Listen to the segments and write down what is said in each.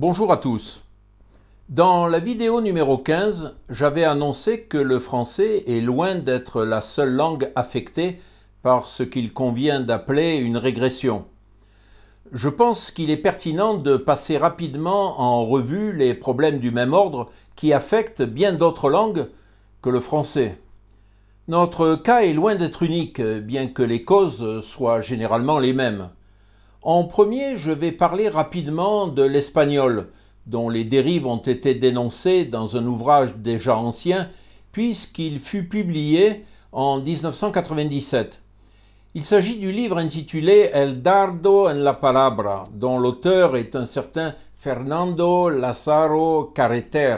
Bonjour à tous. Dans la vidéo numéro 15, j'avais annoncé que le français est loin d'être la seule langue affectée par ce qu'il convient d'appeler une régression. Je pense qu'il est pertinent de passer rapidement en revue les problèmes du même ordre qui affectent bien d'autres langues que le français. Notre cas est loin d'être unique, bien que les causes soient généralement les mêmes. En premier, je vais parler rapidement de l'espagnol, dont les dérives ont été dénoncées dans un ouvrage déjà ancien, puisqu'il fut publié en 1997. Il s'agit du livre intitulé El Dardo en la Palabra, dont l'auteur est un certain Fernando Lazaro Carreter,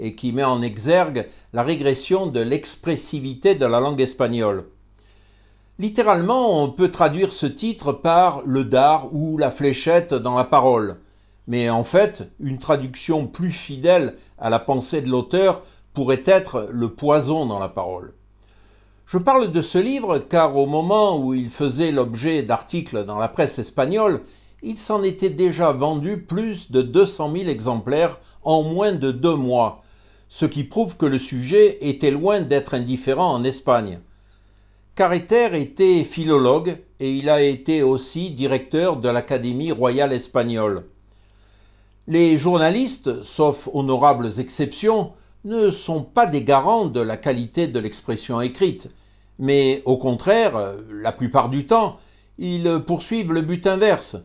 et qui met en exergue la régression de l'expressivité de la langue espagnole. Littéralement, on peut traduire ce titre par le dard ou la fléchette dans la parole. Mais en fait, une traduction plus fidèle à la pensée de l'auteur pourrait être le poison dans la parole. Je parle de ce livre car au moment où il faisait l'objet d'articles dans la presse espagnole, il s'en était déjà vendu plus de 200 000 exemplaires en moins de deux mois, ce qui prouve que le sujet était loin d'être indifférent en Espagne. Carreter était philologue et il a été aussi directeur de l'Académie royale espagnole. Les journalistes, sauf honorables exceptions, ne sont pas des garants de la qualité de l'expression écrite, mais au contraire, la plupart du temps, ils poursuivent le but inverse,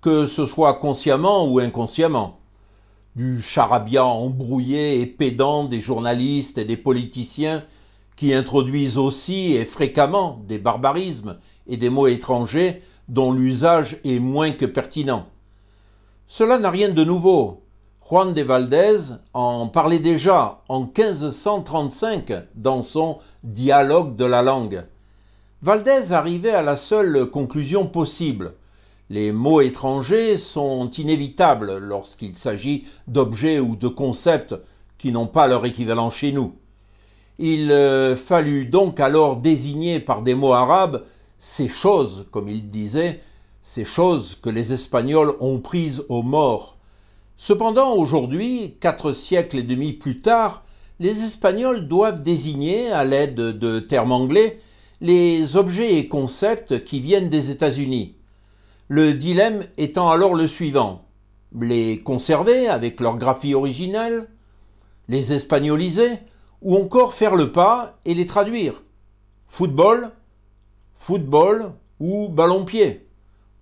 que ce soit consciemment ou inconsciemment. Du charabia embrouillé et pédant des journalistes et des politiciens qui introduisent aussi et fréquemment des barbarismes et des mots étrangers dont l'usage est moins que pertinent. Cela n'a rien de nouveau. Juan de Valdez en parlait déjà en 1535 dans son Dialogue de la langue. Valdez arrivait à la seule conclusion possible. Les mots étrangers sont inévitables lorsqu'il s'agit d'objets ou de concepts qui n'ont pas leur équivalent chez nous. Il euh, fallut donc alors désigner par des mots arabes ces choses, comme il disait, ces choses que les Espagnols ont prises aux morts. Cependant, aujourd'hui, quatre siècles et demi plus tard, les Espagnols doivent désigner, à l'aide de termes anglais, les objets et concepts qui viennent des États-Unis. Le dilemme étant alors le suivant les conserver avec leur graphie originelle, les espagnoliser, ou encore faire le pas et les traduire. Football, football ou ballon-pied.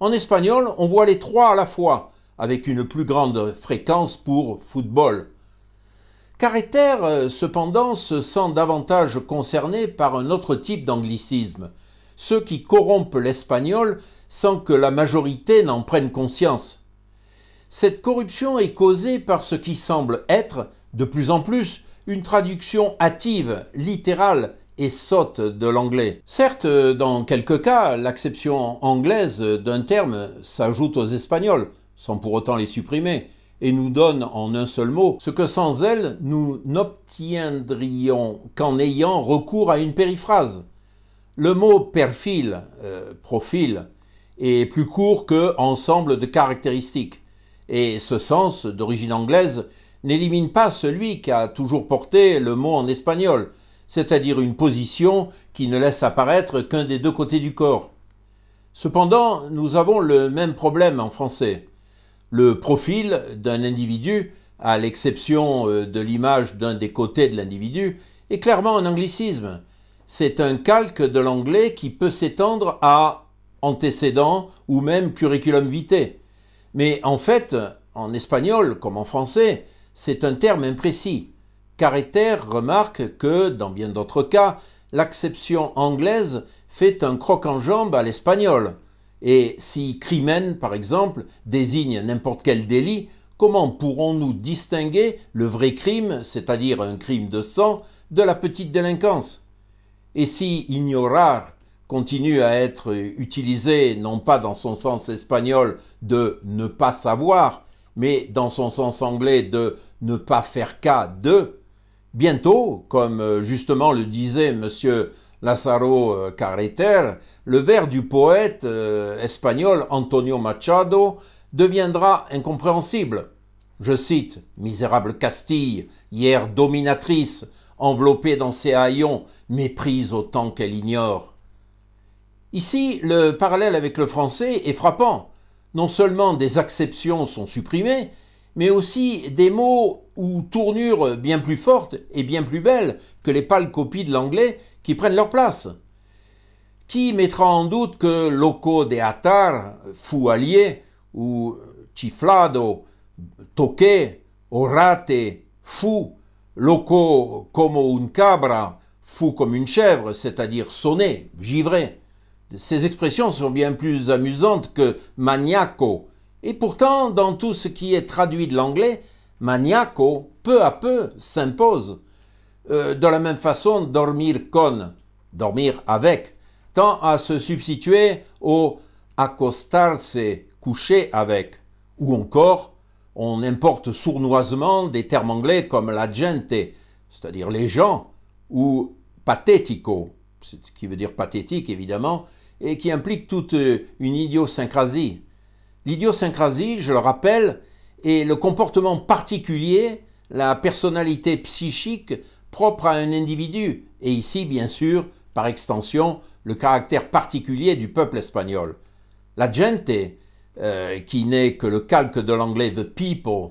En espagnol, on voit les trois à la fois, avec une plus grande fréquence pour football. Carreter, euh, cependant, se sent davantage concerné par un autre type d'anglicisme, ceux qui corrompent l'espagnol sans que la majorité n'en prenne conscience. Cette corruption est causée par ce qui semble être, de plus en plus, une traduction hâtive, littérale et sotte de l'anglais. Certes, dans quelques cas, l'acception anglaise d'un terme s'ajoute aux espagnols, sans pour autant les supprimer, et nous donne en un seul mot ce que sans elle nous n'obtiendrions qu'en ayant recours à une périphrase. Le mot perfil, euh, profil, est plus court que ensemble de caractéristiques, et ce sens d'origine anglaise n'élimine pas celui qui a toujours porté le mot en espagnol, c'est-à-dire une position qui ne laisse apparaître qu'un des deux côtés du corps. Cependant, nous avons le même problème en français. Le profil d'un individu, à l'exception euh, de l'image d'un des côtés de l'individu, est clairement un anglicisme. C'est un calque de l'anglais qui peut s'étendre à antécédent » ou même curriculum vitae. Mais en fait, en espagnol comme en français, c'est un terme imprécis. Carreter remarque que, dans bien d'autres cas, l'acception anglaise fait un croc en jambe à l'espagnol. Et si crimen, par exemple, désigne n'importe quel délit, comment pourrons-nous distinguer le vrai crime, c'est-à-dire un crime de sang, de la petite délinquance Et si ignorar continue à être utilisé non pas dans son sens espagnol de ne pas savoir, mais dans son sens anglais de ne pas faire cas de, bientôt, comme euh, justement le disait M. Lazaro euh, Carreter, le vers du poète euh, espagnol Antonio Machado deviendra incompréhensible. Je cite Misérable Castille, hier dominatrice, enveloppée dans ses haillons, méprise autant qu'elle ignore. Ici, le parallèle avec le français est frappant non seulement des acceptions sont supprimées, mais aussi des mots ou tournures bien plus fortes et bien plus belles que les pâles copies de l'anglais qui prennent leur place. Qui mettra en doute que loco de atar, fou allié, ou chiflado, toqué, orate, fou, loco como un cabra, fou comme une chèvre, c'est-à-dire sonné, givré, ces expressions sont bien plus amusantes que maniaco. Et pourtant, dans tout ce qui est traduit de l'anglais, maniaco, peu à peu, s'impose. Euh, de la même façon, dormir con, dormir avec, tend à se substituer au accostarse, coucher avec. Ou encore, on importe sournoisement des termes anglais comme la gente, c'est-à-dire les gens, ou pathético, ce qui veut dire pathétique évidemment, et qui implique toute euh, une idiosyncrasie. L'idiosyncrasie, je le rappelle, est le comportement particulier, la personnalité psychique propre à un individu, et ici, bien sûr, par extension, le caractère particulier du peuple espagnol. La gente, euh, qui n'est que le calque de l'anglais the people,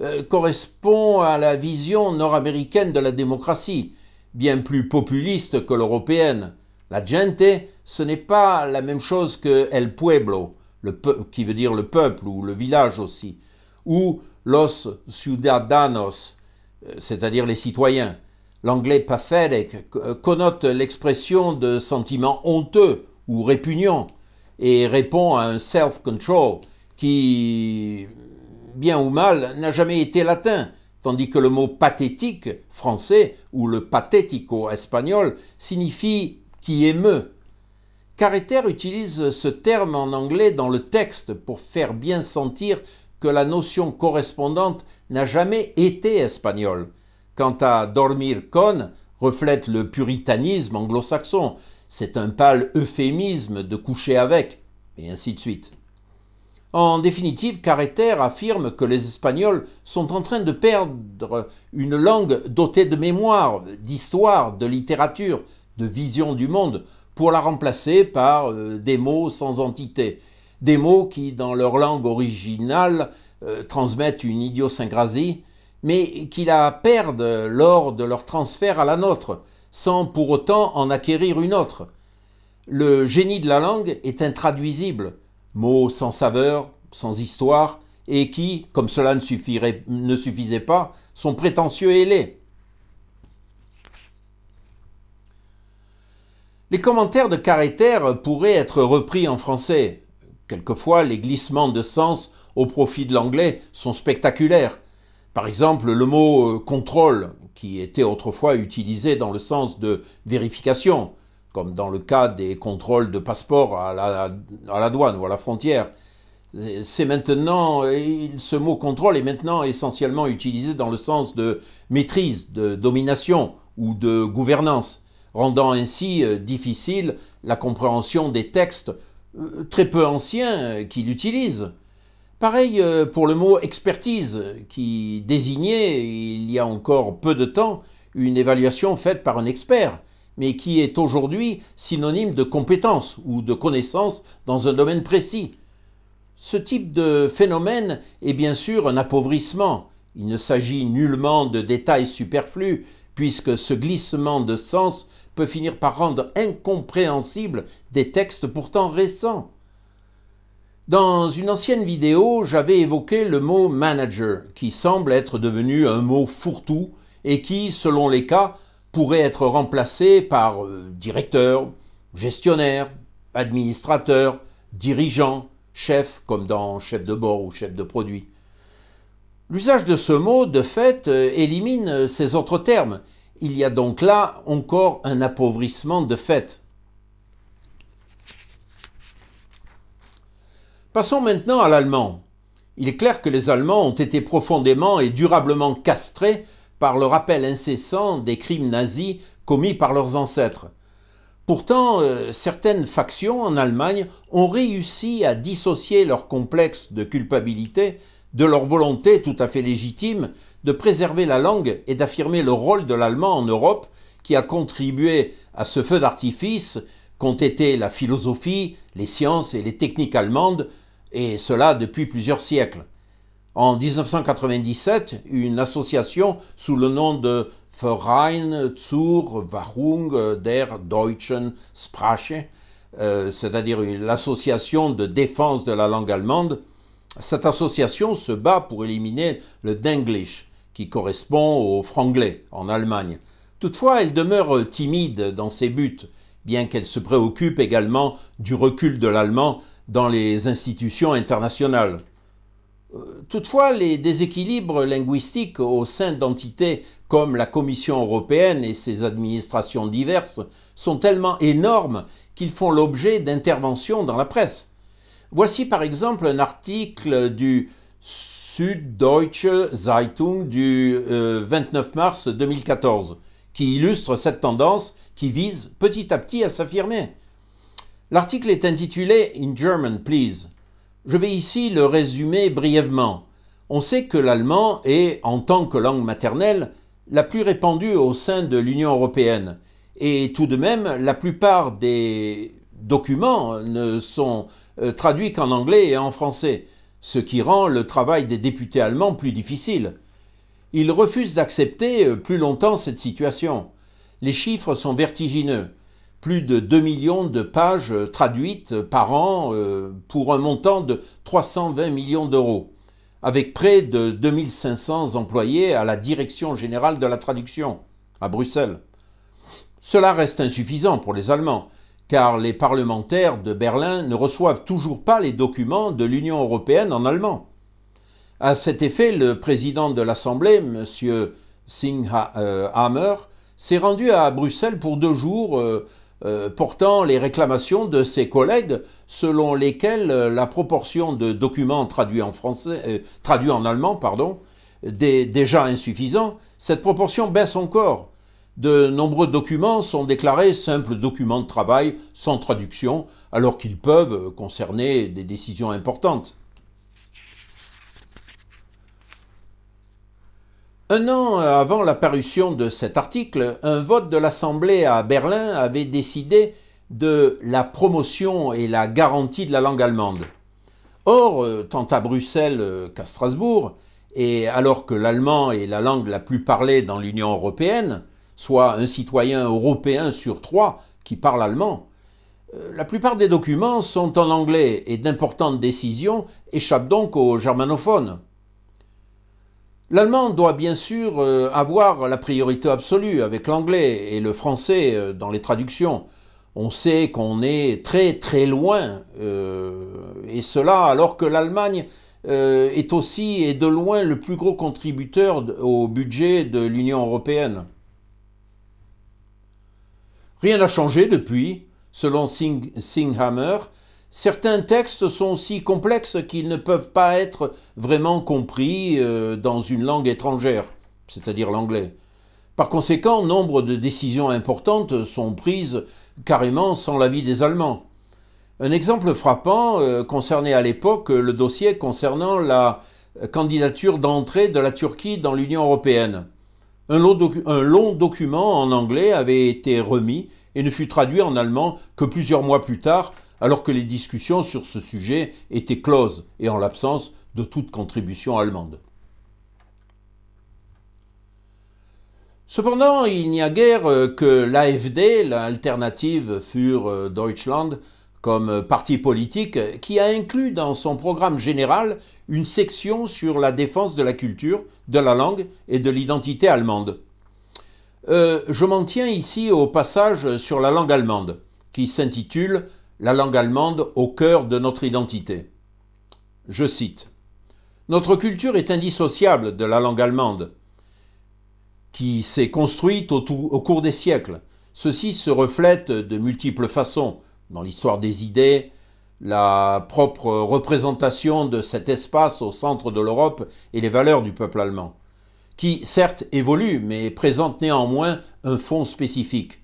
euh, correspond à la vision nord-américaine de la démocratie, bien plus populiste que l'européenne. La gente, ce n'est pas la même chose que el pueblo, qui veut dire le peuple ou le village aussi, ou los ciudadanos, euh, c'est-à-dire les citoyens. L'anglais pathetic euh, connote l'expression de sentiments honteux ou répugnants et répond à un self-control qui, bien ou mal, n'a jamais été latin, tandis que le mot pathétique français ou le pathético espagnol signifie qui émeut. Carreter utilise ce terme en anglais dans le texte pour faire bien sentir que la notion correspondante n'a jamais été espagnole. Quant à dormir con, reflète le puritanisme anglo-saxon. C'est un pâle euphémisme de coucher avec, et ainsi de suite. En définitive, Carreter affirme que les Espagnols sont en train de perdre une langue dotée de mémoire, d'histoire, de littérature, de vision du monde, pour la remplacer par euh, des mots sans entité, des mots qui, dans leur langue originale, euh, transmettent une idiosyncrasie, mais qui la perdent lors de leur transfert à la nôtre, sans pour autant en acquérir une autre. Le génie de la langue est intraduisible mots sans saveur, sans histoire, et qui, comme cela ne, ne suffisait pas, sont prétentieux et laids. Les commentaires de caractère pourraient être repris en français. Quelquefois, les glissements de sens au profit de l'anglais sont spectaculaires. Par exemple, le mot euh, contrôle, qui était autrefois utilisé dans le sens de vérification, comme dans le cas des contrôles de passeport à la, douane ou à la frontière. C'est maintenant, ce mot contrôle est maintenant essentiellement utilisé dans le sens de maîtrise, de domination ou de gouvernance, rendant ainsi euh, difficile la compréhension des textes euh, très peu anciens euh, qui l'utilisent. Pareil pour le mot expertise, qui désignait, il y a encore peu de temps, une évaluation faite par un expert, mais qui est aujourd'hui synonyme de compétence ou de connaissance dans un domaine précis. Ce type de phénomène est bien sûr un appauvrissement. Il ne s'agit nullement de détails superflus, puisque ce glissement de sens peut finir par rendre incompréhensibles des textes pourtant récents. Dans une ancienne vidéo, j'avais évoqué le mot manager, qui semble être devenu un mot fourre-tout et qui, selon les cas, pourrait être remplacé par euh, directeur, gestionnaire, administrateur, dirigeant, chef, comme dans chef de bord ou chef de produit. L'usage de ce mot, de fait, euh, élimine euh, ces autres termes. Il y a donc là encore un appauvrissement de fait. Passons maintenant à l'allemand. Il est clair que les Allemands ont été profondément et durablement castrés par le rappel incessant des crimes nazis commis par leurs ancêtres. Pourtant, euh, certaines factions en Allemagne ont réussi à dissocier leur complexe de culpabilité de leur volonté tout à fait légitime de préserver la langue et d'affirmer le rôle de l'allemand en Europe qui a contribué à ce feu d'artifice qu'ont été la philosophie, les sciences et les techniques allemandes, et cela depuis plusieurs siècles. En 1997, une association sous le nom de Verein zur Wahrung der deutschen Sprache, euh, c'est-à-dire l'association de défense de la langue allemande, cette association se bat pour éliminer le Denglisch, qui correspond au franglais en Allemagne. Toutefois, elle demeure timide dans ses buts, bien qu'elle se préoccupe également du recul de l'allemand dans les institutions internationales. Toutefois, les déséquilibres linguistiques au sein d'entités comme la Commission européenne et ses administrations diverses sont tellement énormes qu'ils font l'objet d'interventions dans la presse. Voici par exemple un article du Süddeutsche Zeitung du 29 euh, mars 2014 qui illustre cette tendance qui vise petit à petit à s'affirmer. L'article est intitulé In German, please je vais ici le résumer brièvement. On sait que l'allemand est, en tant que langue maternelle, la plus répandue au sein de l'Union européenne. Et tout de même, la plupart des documents ne sont euh, traduits qu'en anglais et en français, ce qui rend le travail des députés allemands plus difficile. Ils refusent d'accepter euh, plus longtemps cette situation. Les chiffres sont vertigineux plus de 2 millions de pages euh, traduites par an euh, pour un montant de 320 millions d'euros, avec près de 2500 employés à la Direction générale de la traduction à Bruxelles. Cela reste insuffisant pour les Allemands, car les parlementaires de Berlin ne reçoivent toujours pas les documents de l'Union européenne en allemand. À cet effet, le président de l'Assemblée, M. Singhammer, s'est rendu à Bruxelles pour deux jours euh, Pourtant, euh, portant les réclamations de ses collègues selon lesquelles euh, la proportion de documents traduits en, français, euh, en allemand pardon, déjà insuffisant, cette proportion baisse encore. De nombreux documents sont déclarés simples documents de travail sans traduction alors qu'ils peuvent concerner des décisions importantes. Un an avant la parution de cet article, un vote de l'Assemblée à Berlin avait décidé de la promotion et la garantie de la langue allemande. Or, euh, tant à Bruxelles qu'à Strasbourg, et alors que l'allemand est la langue la plus parlée dans l'Union européenne, soit un citoyen européen sur trois qui parle allemand, euh, la plupart des documents sont en anglais et d'importantes décisions échappent donc aux germanophones. L'allemand doit bien sûr euh, avoir la priorité absolue avec l'anglais et le français euh, dans les traductions. On sait qu'on est très très loin, euh, et cela alors que l'Allemagne est aussi et de loin le plus gros contributeur au budget de l'Union européenne. Rien n'a changé depuis, selon Singhammer, Certains textes sont si complexes qu'ils ne peuvent pas être vraiment compris euh, dans une langue étrangère, c'est-à-dire l'anglais. Par conséquent, nombre de décisions importantes sont prises carrément sans l'avis des Allemands. Un exemple frappant euh, concernait à l'époque le dossier concernant la candidature d'entrée de la Turquie dans l'Union européenne. Un, un long document en anglais avait été remis et ne fut traduit en allemand que plusieurs mois plus tard alors que les discussions sur ce sujet étaient closes et en l'absence de toute contribution allemande. Cependant, il n'y a guère euh, que l'AFD, l'alternative für euh, Deutschland, comme parti politique, qui a inclus dans son programme général une section sur la défense de la culture, de la langue et de l'identité allemande. Euh, je m'en tiens ici au passage sur la langue allemande, qui s'intitule la langue allemande au cœur de notre identité. Je cite Notre culture est indissociable de la langue allemande, qui s'est construite au, cours des siècles. Ceci se reflète de multiples façons dans l'histoire des idées, la propre représentation de cet espace au centre de l'Europe et les valeurs du peuple allemand, qui certes évolue mais présente néanmoins un fond spécifique.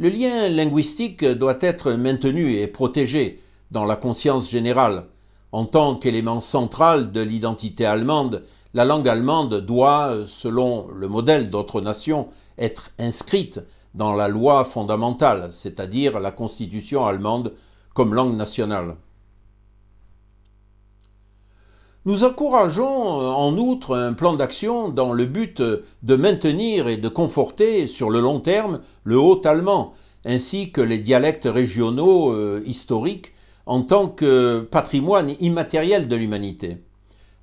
Le lien linguistique doit être maintenu et protégé dans la conscience générale. En tant qu'élément central de l'identité allemande, la langue allemande doit, selon le modèle d'autres nations, être inscrite dans la loi fondamentale, c'est-à-dire la constitution allemande comme langue nationale. Nous encourageons euh, en outre un plan d'action dans le but euh, de maintenir et de conforter sur le long terme le haut allemand, ainsi que les dialectes régionaux euh, historiques en tant que patrimoine immatériel de l'humanité.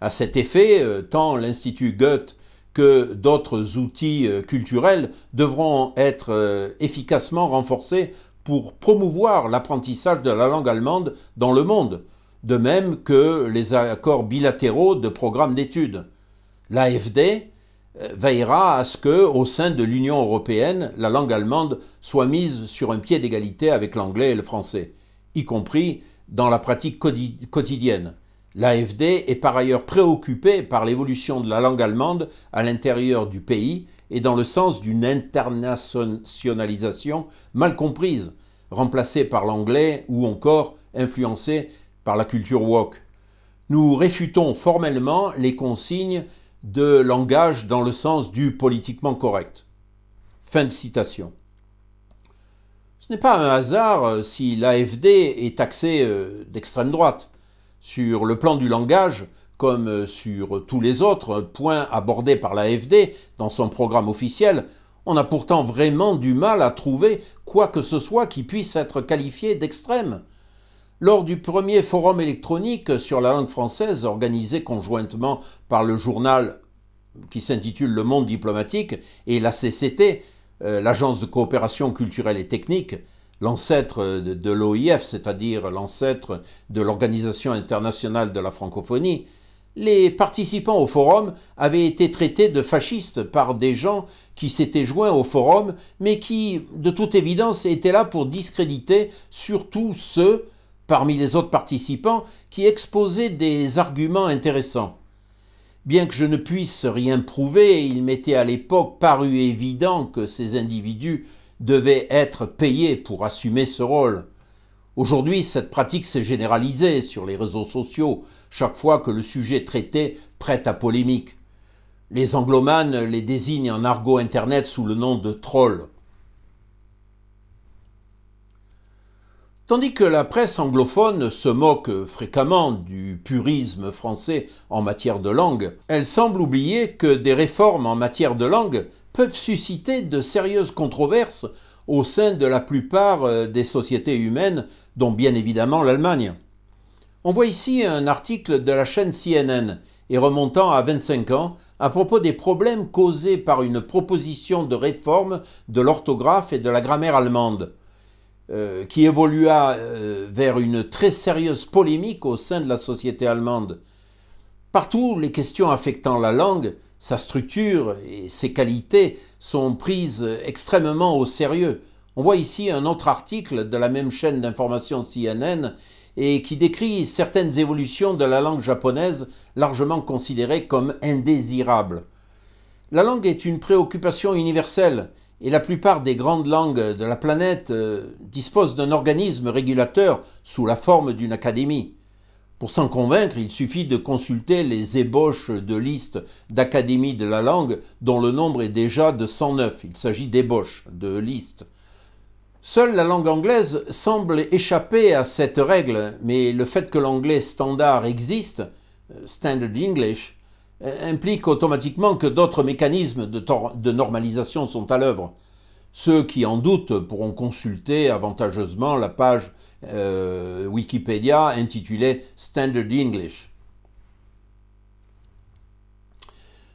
À cet effet, tant l'Institut Goethe que d'autres outils culturels devront être efficacement renforcés pour promouvoir l'apprentissage de la langue allemande dans le monde, de même que les accords bilatéraux de programmes d'études. L'AFD euh, veillera à ce que, au sein de l'Union européenne, la langue allemande soit mise sur un pied d'égalité avec l'anglais et le français, y compris dans la pratique quotidienne. L'AFD est par ailleurs préoccupée par l'évolution de la langue allemande à l'intérieur du pays et dans le sens d'une internationalisation mal comprise, remplacée par l'anglais ou encore influencée par la culture woke. Nous réfutons formellement les consignes de langage dans le sens du politiquement correct. Fin de citation. Ce n'est pas un hasard euh, si l'AFD est taxée euh, d'extrême droite. Sur le plan du langage, comme euh, sur tous les autres points abordés par l'AFD dans son programme officiel, on a pourtant vraiment du mal à trouver quoi que ce soit qui puisse être qualifié d'extrême. Lors du premier forum électronique sur la langue française organisé conjointement par le journal qui s'intitule Le Monde diplomatique et la CCT, euh, l'Agence de coopération culturelle et technique, l'ancêtre de l'OIF, c'est-à-dire l'ancêtre de l'Organisation internationale de la francophonie, les participants au forum avaient été traités de fascistes par des gens qui s'étaient joints au forum, mais qui, de toute évidence, étaient là pour discréditer surtout ceux parmi les autres participants qui exposaient des arguments intéressants. Bien que je ne puisse rien prouver, il m'était à l'époque paru évident que ces individus devaient être payés pour assumer ce rôle. Aujourd'hui, cette pratique s'est généralisée sur les réseaux sociaux, chaque fois que le sujet traité prête à polémique. Les anglomanes les désignent en argot internet sous le nom de trolls. Tandis que la presse anglophone se moque fréquemment du purisme français en matière de langue, elle semble oublier que des réformes en matière de langue peuvent susciter de sérieuses controverses au sein de la plupart euh, des sociétés humaines, dont bien évidemment l'Allemagne. On voit ici un article de la chaîne CNN et remontant à 25 ans à propos des problèmes causés par une proposition de réforme de l'orthographe et de la grammaire allemande. Euh, qui évolua euh, vers une très sérieuse polémique au sein de la société allemande. Partout, les questions affectant la langue, sa structure et ses qualités sont prises extrêmement au sérieux. On voit ici un autre article de la même chaîne d'information CNN et qui décrit certaines évolutions de la langue japonaise largement considérées comme indésirables. La langue est une préoccupation universelle et la plupart des grandes langues de la planète euh, disposent d'un organisme régulateur sous la forme d'une académie. Pour s'en convaincre, il suffit de consulter les ébauches de listes d'académies de la langue dont le nombre est déjà de 109. Il s'agit d'ébauches, de listes. Seule la langue anglaise semble échapper à cette règle, mais le fait que l'anglais standard existe, euh, Standard English, euh, implique automatiquement que d'autres mécanismes de, normalisation sont à l'œuvre. Ceux qui en doutent pourront consulter avantageusement la page euh, Wikipédia intitulée Standard English.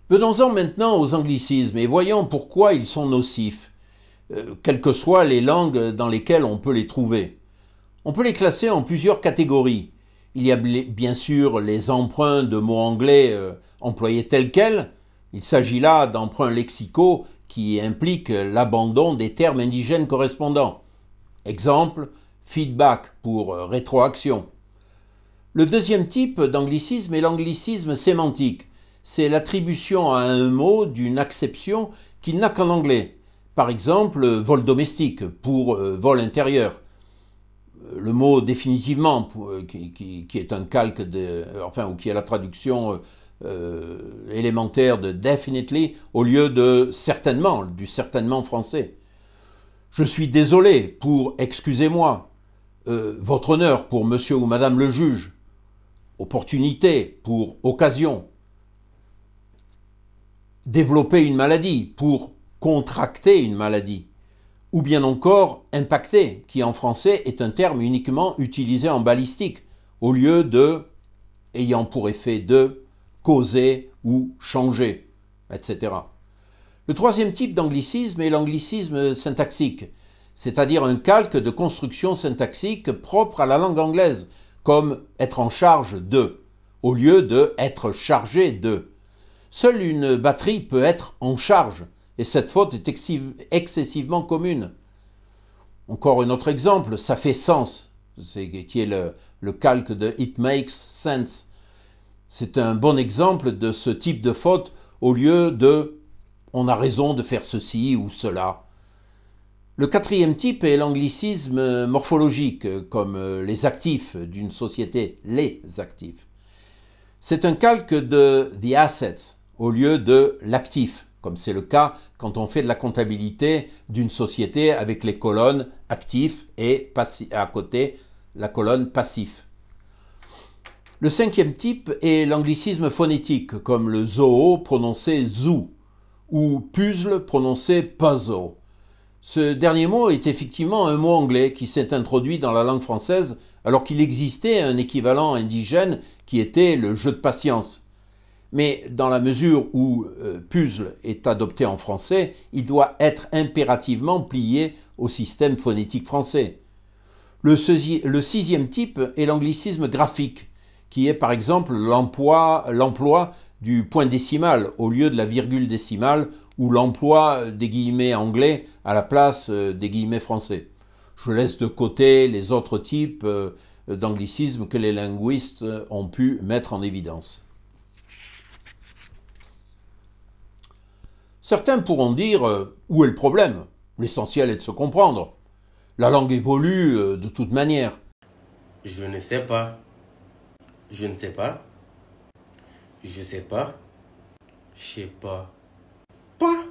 Venons-en maintenant aux anglicismes et voyons pourquoi ils sont nocifs, euh, quelles que soient les langues dans lesquelles on peut les trouver. On peut les classer en plusieurs catégories. Il y a bien sûr les emprunts de mots anglais euh, employés tels quels. Il s'agit là d'emprunts lexicaux qui impliquent l'abandon des termes indigènes correspondants. Exemple, feedback pour euh, rétroaction. Le deuxième type d'anglicisme est l'anglicisme sémantique. C'est l'attribution à un mot d'une acception qu'il n'a qu'en anglais. Par exemple, vol domestique pour euh, vol intérieur le mot définitivement, euh, qui, est un calque, de, euh, enfin, ou qui est la traduction euh, élémentaire de definitely, au lieu de certainement, du certainement français. Je suis désolé pour, excusez-moi, votre honneur pour monsieur ou madame le juge, opportunité pour occasion, développer une maladie pour contracter une maladie ou bien encore impacté, qui en français est un terme uniquement utilisé en balistique, au lieu de ayant pour effet de causer ou changer, etc. Le troisième type d'anglicisme est l'anglicisme syntaxique, c'est-à-dire un calque de construction syntaxique propre à la langue anglaise, comme être en charge de, au lieu de être chargé de. Seule une batterie peut être en charge, et cette faute est excessivement commune. Encore un autre exemple, ça fait sens, C'est qui est le, le calque de It Makes Sense. C'est un bon exemple de ce type de faute au lieu de on a raison de faire ceci ou cela. Le quatrième type est l'anglicisme morphologique, comme les actifs d'une société, les actifs. C'est un calque de the assets au lieu de l'actif comme c'est le cas quand on fait de la comptabilité d'une société avec les colonnes actifs et à côté la colonne passif. Le cinquième type est l'anglicisme phonétique, comme le zoo prononcé zoo ou puzzle prononcé puzzle. Ce dernier mot est effectivement un mot anglais qui s'est introduit dans la langue française alors qu'il existait un équivalent indigène qui était le jeu de patience. Mais dans la mesure où euh, puzzle est adopté en français, il doit être impérativement plié au système phonétique français. Le, le sixième type est l'anglicisme graphique, qui est par exemple l'emploi du point décimal au lieu de la virgule décimale ou l'emploi des guillemets anglais à la place euh, des guillemets français. Je laisse de côté les autres types euh, d'anglicisme que les linguistes ont pu mettre en évidence. Certains pourront dire euh, où est le problème L'essentiel est de se comprendre. La langue évolue euh, de toute manière. Je ne sais pas. Je ne sais pas. Je sais pas. Je sais pas. Pas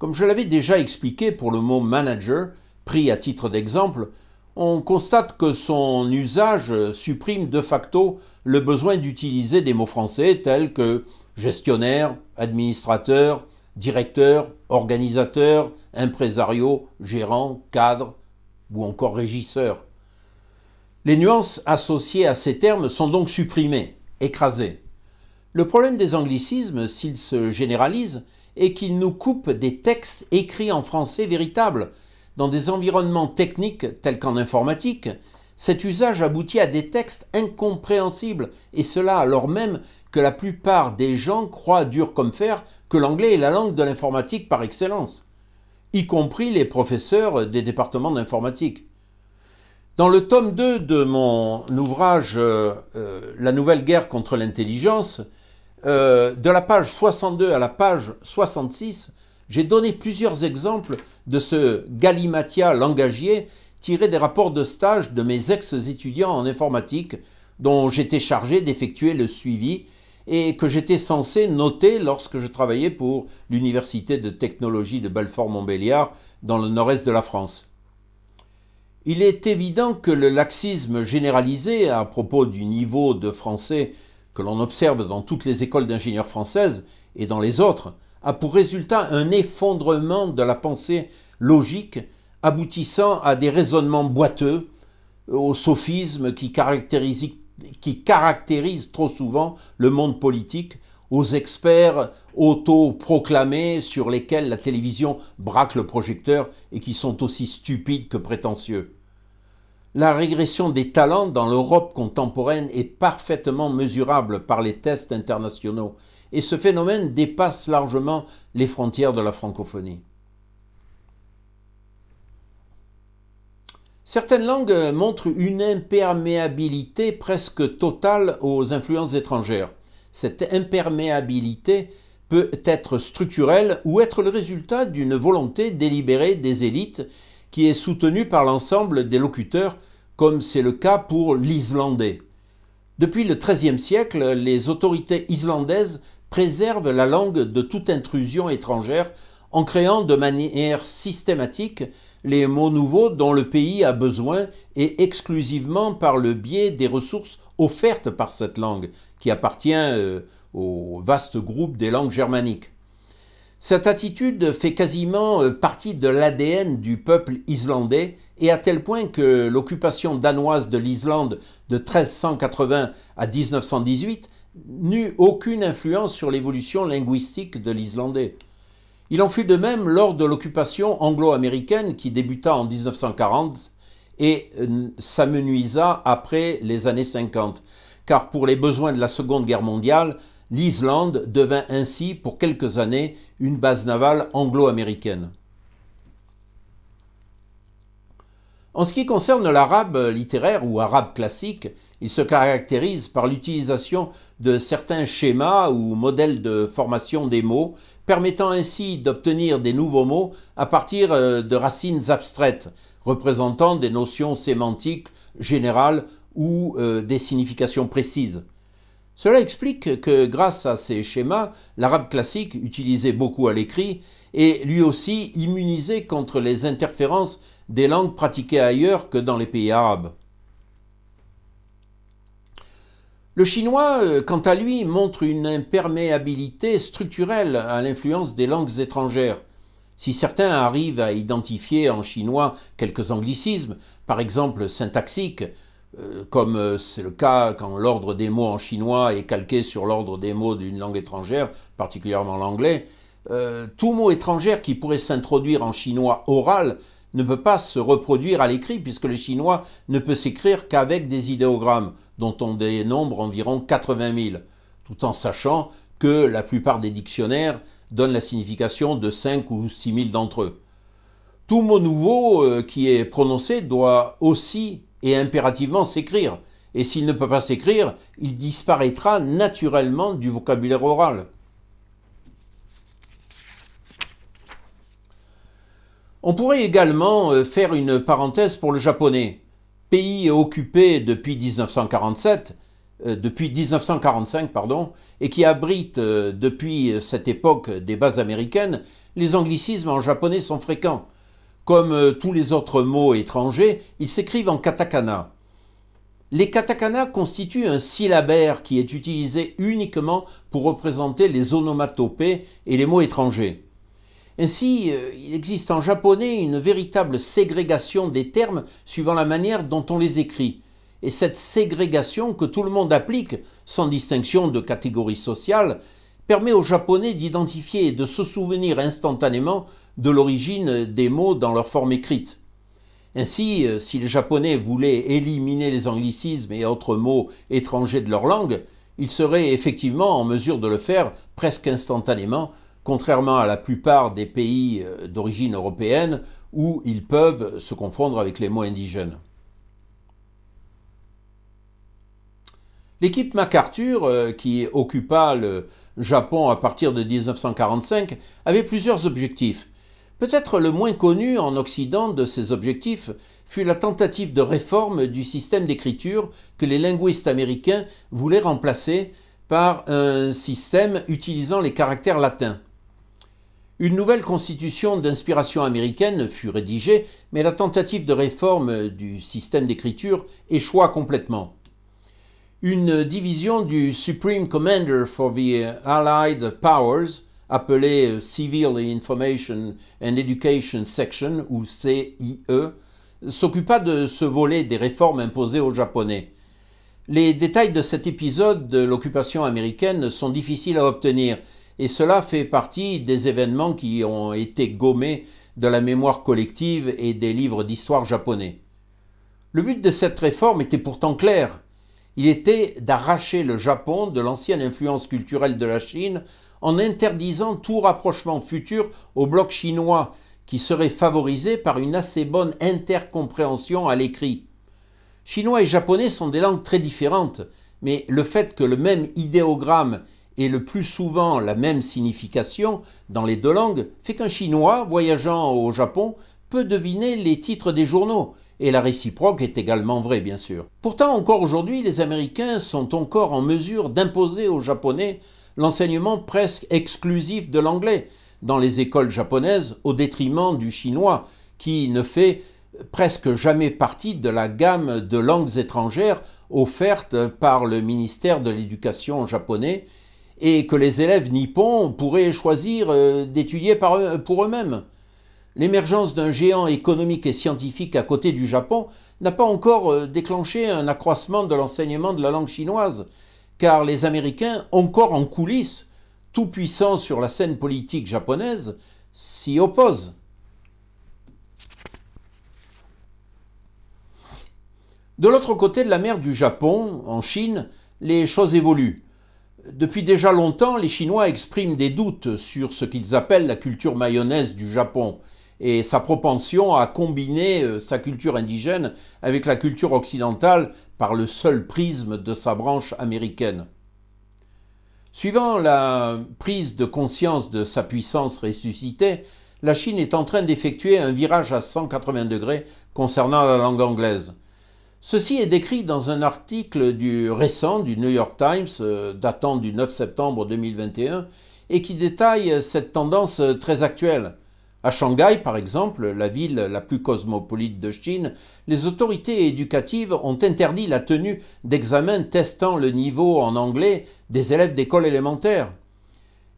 Comme je l'avais déjà expliqué pour le mot manager, pris à titre d'exemple, on constate que son usage supprime de facto le besoin d'utiliser des mots français tels que gestionnaire, administrateur, directeur, organisateur, impresario, gérant, cadre ou encore régisseur. Les nuances associées à ces termes sont donc supprimées, écrasées. Le problème des anglicismes, s'ils se généralisent, est qu'ils nous coupent des textes écrits en français véritable. Dans des environnements techniques tels qu'en informatique, cet usage aboutit à des textes incompréhensibles, et cela alors même que la plupart des gens croient dur comme fer que l'anglais est la langue de l'informatique par excellence, y compris les professeurs des départements d'informatique. Dans le tome 2 de mon ouvrage euh, euh, La nouvelle guerre contre l'intelligence, euh, de la page 62 à la page 66, j'ai donné plusieurs exemples de ce galimatia langagier tiré des rapports de stage de mes ex-étudiants en informatique dont j'étais chargé d'effectuer le suivi et que j'étais censé noter lorsque je travaillais pour l'Université de technologie de Belfort-Montbéliard dans le nord-est de la France. Il est évident que le laxisme généralisé à propos du niveau de français que l'on observe dans toutes les écoles d'ingénieurs françaises et dans les autres a pour résultat un effondrement de la pensée logique aboutissant à des raisonnements boiteux, au sophisme qui caractérise qui caractérise trop souvent le monde politique aux experts autoproclamés sur lesquels la télévision braque le projecteur et qui sont aussi stupides que prétentieux. La régression des talents dans l'Europe contemporaine est parfaitement mesurable par les tests internationaux et ce phénomène dépasse largement les frontières de la francophonie. Certaines langues euh, montrent une imperméabilité presque totale aux influences étrangères. Cette imperméabilité peut être structurelle ou être le résultat d'une volonté délibérée des élites qui est soutenue par l'ensemble des locuteurs, comme c'est le cas pour l'islandais. Depuis le XIIIe siècle, les autorités islandaises préservent la langue de toute intrusion étrangère en créant de manière systématique les mots nouveaux dont le pays a besoin et exclusivement par le biais des ressources offertes par cette langue, qui appartient euh, au vaste groupe des langues germaniques. Cette attitude fait quasiment euh, partie de l'ADN du peuple islandais et à tel point que l'occupation danoise de l'Islande de 1380 à 1918 n'eut aucune influence sur l'évolution linguistique de l'islandais. Il en fut de même lors de l'occupation anglo-américaine qui débuta en 1940 et euh, s'amenuisa après les années 50, car pour les besoins de la Seconde Guerre mondiale, l'Islande devint ainsi pour quelques années une base navale anglo-américaine. En ce qui concerne l'arabe littéraire ou arabe classique, il se caractérise par l'utilisation de certains schémas ou modèles de formation des mots, permettant ainsi d'obtenir des nouveaux mots à partir euh, de racines abstraites, représentant des notions sémantiques générales ou euh, des significations précises. Cela explique que grâce à ces schémas, l'arabe classique, utilisé beaucoup à l'écrit, est lui aussi immunisé contre les interférences des langues pratiquées ailleurs que dans les pays arabes. Le chinois, euh, quant à lui, montre une imperméabilité structurelle à l'influence des langues étrangères. Si certains arrivent à identifier en chinois quelques anglicismes, par exemple syntaxiques, euh, comme euh, c'est le cas quand l'ordre des mots en chinois est calqué sur l'ordre des mots d'une langue étrangère, particulièrement l'anglais, tout mot étranger qui pourrait s'introduire en chinois oral ne peut pas se reproduire à l'écrit puisque le chinois ne peut s'écrire qu'avec des idéogrammes, dont on dénombre environ 80 000, tout en sachant que la plupart des dictionnaires donnent la signification de 5 ou 6 000 d'entre eux. Tout mot nouveau euh, qui est prononcé doit aussi et impérativement s'écrire, et s'il ne peut pas s'écrire, il disparaîtra naturellement du vocabulaire oral. On pourrait également euh, faire une parenthèse pour le japonais, pays occupé depuis 1947, euh, depuis 1945 pardon, et qui abrite euh, depuis cette époque des bases américaines, les anglicismes en japonais sont fréquents. Comme tous les autres mots étrangers, ils s'écrivent en katakana. Les katakana constituent un syllabaire qui est utilisé uniquement pour représenter les onomatopées et les mots étrangers. Ainsi, euh, il existe en japonais une véritable ségrégation des termes suivant la manière dont on les écrit. Et cette ségrégation que tout le monde applique, sans distinction de catégorie sociale, permet aux japonais d'identifier et de se souvenir instantanément de l'origine des mots dans leur forme écrite. Ainsi, euh, si les japonais voulaient éliminer les anglicismes et autres mots étrangers de leur langue, ils seraient effectivement en mesure de le faire presque instantanément contrairement à la plupart des pays euh, d'origine européenne où ils peuvent se confondre avec les mots indigènes. L'équipe MacArthur, euh, qui occupa le Japon à partir de 1945, avait plusieurs objectifs. Peut-être le moins connu en Occident de ces objectifs fut la tentative de réforme du système d'écriture que les linguistes américains voulaient remplacer par un système utilisant les caractères latins. Une nouvelle constitution d'inspiration américaine fut rédigée, mais la tentative de réforme du système d'écriture échoua complètement. Une division du Supreme Commander for the Allied Powers, appelée Civil Information and Education Section ou CIE, s'occupa de ce volet des réformes imposées aux Japonais. Les détails de cet épisode de l'occupation américaine sont difficiles à obtenir, et cela fait partie des événements qui ont été gommés de la mémoire collective et des livres d'histoire japonais. Le but de cette réforme était pourtant clair. Il était d'arracher le Japon de l'ancienne influence culturelle de la Chine en interdisant tout rapprochement futur au bloc chinois qui serait favorisé par une assez bonne intercompréhension à l'écrit. Chinois et japonais sont des langues très différentes, mais le fait que le même idéogramme et le plus souvent la même signification dans les deux langues fait qu'un Chinois voyageant au Japon peut deviner les titres des journaux, et la réciproque est également vraie bien sûr. Pourtant encore aujourd'hui les Américains sont encore en mesure d'imposer aux Japonais l'enseignement presque exclusif de l'anglais dans les écoles japonaises au détriment du chinois qui ne fait presque jamais partie de la gamme de langues étrangères offertes par le ministère de l'Éducation japonais et que les élèves nippons pourraient choisir euh, d'étudier pour eux-mêmes. L'émergence d'un géant économique et scientifique à côté du Japon n'a pas encore euh, déclenché un accroissement de l'enseignement de la langue chinoise, car les Américains, encore en coulisses, tout puissants sur la scène politique japonaise, s'y opposent. De l'autre côté de la mer du Japon, en Chine, les choses évoluent. Depuis déjà longtemps, les Chinois expriment des doutes sur ce qu'ils appellent la culture mayonnaise du Japon et sa propension à combiner euh, sa culture indigène avec la culture occidentale par le seul prisme de sa branche américaine. Suivant la prise de conscience de sa puissance ressuscitée, la Chine est en train d'effectuer un virage à 180 degrés concernant la langue anglaise. Ceci est décrit dans un article du récent du New York Times euh, datant du 9 septembre 2021 et qui détaille euh, cette tendance euh, très actuelle. À Shanghai, par exemple, la ville la plus cosmopolite de Chine, les autorités éducatives ont interdit la tenue d'examens testant le niveau en anglais des élèves d'école élémentaire.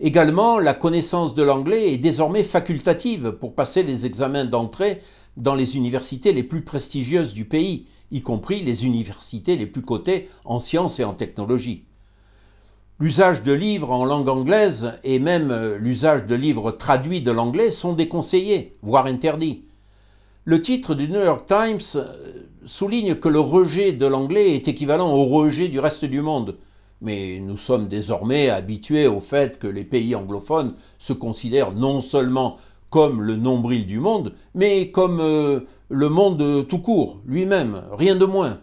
Également, la connaissance de l'anglais est désormais facultative pour passer les examens d'entrée dans les universités les plus prestigieuses du pays, y compris les universités les plus cotées en sciences et en technologie. L'usage de livres en langue anglaise et même euh, l'usage de livres traduits de l'anglais sont déconseillés, voire interdits. Le titre du New York Times euh, souligne que le rejet de l'anglais est équivalent au rejet du reste du monde. Mais nous sommes désormais habitués au fait que les pays anglophones se considèrent non seulement comme le nombril du monde, mais comme euh, le monde tout court, lui-même, rien de moins.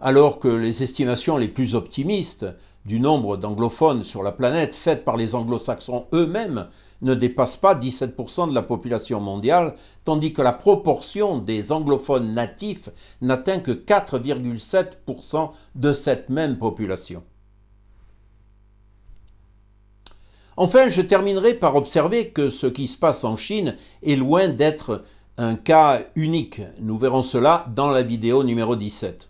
Alors que les estimations les plus optimistes du nombre d'anglophones sur la planète faites par les anglo-saxons eux-mêmes ne dépassent pas 17% de la population mondiale, tandis que la proportion des anglophones natifs n'atteint que 4,7% de cette même population. Enfin, je terminerai par observer que ce qui se passe en Chine est loin d'être un cas unique. Nous verrons cela dans la vidéo numéro 17.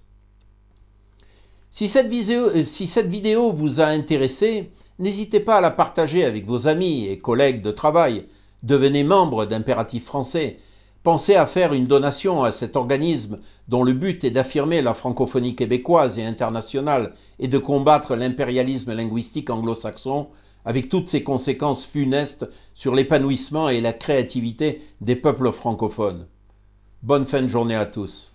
Si cette vidéo, euh, si cette vidéo vous a intéressé, n'hésitez pas à la partager avec vos amis et collègues de travail. Devenez membre d'Impératif français. Pensez à faire une donation à cet organisme dont le but est d'affirmer la francophonie québécoise et internationale et de combattre l'impérialisme linguistique anglo-saxon avec toutes ses conséquences funestes sur l'épanouissement et la créativité des peuples francophones. Bonne fin de journée à tous.